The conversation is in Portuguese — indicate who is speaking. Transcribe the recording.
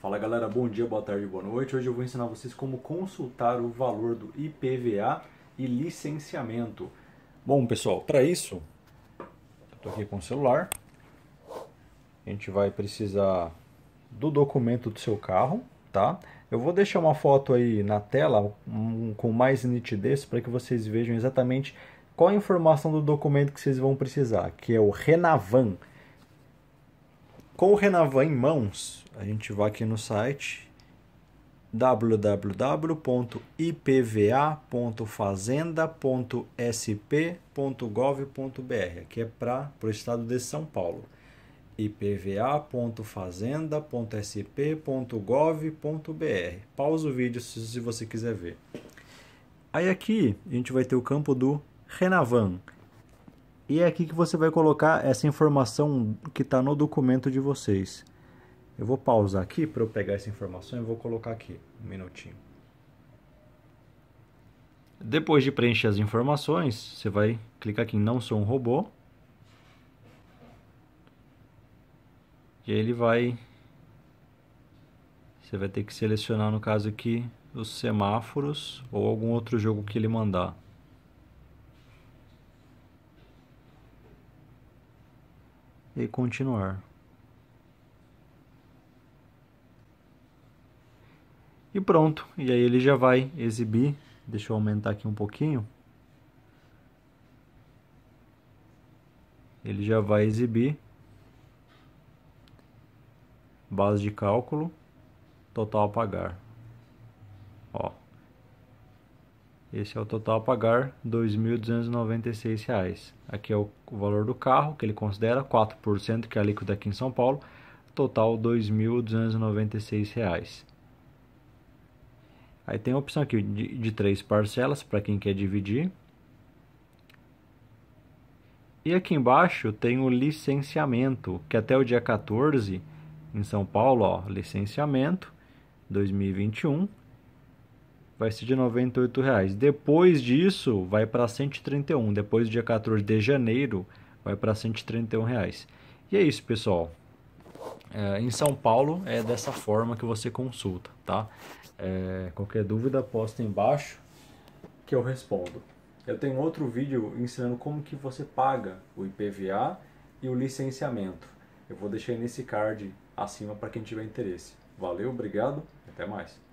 Speaker 1: Fala galera, bom dia, boa tarde, boa noite. Hoje eu vou ensinar vocês como consultar o valor do IPVA e licenciamento. Bom pessoal, para isso, eu estou aqui com o celular. A gente vai precisar do documento do seu carro, tá? Eu vou deixar uma foto aí na tela com mais nitidez para que vocês vejam exatamente qual a informação do documento que vocês vão precisar, que é o Renavan. Com o Renavan em mãos, a gente vai aqui no site www.ipva.fazenda.sp.gov.br. Aqui é para o estado de São Paulo. ipva.fazenda.sp.gov.br. Pausa o vídeo se, se você quiser ver. Aí aqui a gente vai ter o campo do Renavan. E é aqui que você vai colocar essa informação que está no documento de vocês. Eu vou pausar aqui para eu pegar essa informação e vou colocar aqui, um minutinho. Depois de preencher as informações, você vai clicar aqui em Não sou um robô. E ele vai... Você vai ter que selecionar, no caso aqui, os semáforos ou algum outro jogo que ele mandar. e continuar. E pronto, e aí ele já vai exibir, deixa eu aumentar aqui um pouquinho. Ele já vai exibir base de cálculo, total a pagar. Ó. Esse é o total a pagar, R$ 2.296. Aqui é o valor do carro que ele considera, 4%, que é a aqui em São Paulo, total R$ 2.296. Aí tem a opção aqui de, de três parcelas para quem quer dividir. E aqui embaixo tem o licenciamento, que até o dia 14 em São Paulo, ó, licenciamento 2021 vai ser de R$ reais. Depois disso, vai para 131. Depois do dia 14 de janeiro, vai para 131 reais. E é isso, pessoal. É, em São Paulo, é dessa forma que você consulta, tá? É, qualquer dúvida, posta embaixo que eu respondo. Eu tenho outro vídeo ensinando como que você paga o IPVA e o licenciamento. Eu vou deixar nesse card acima para quem tiver interesse. Valeu, obrigado, até mais.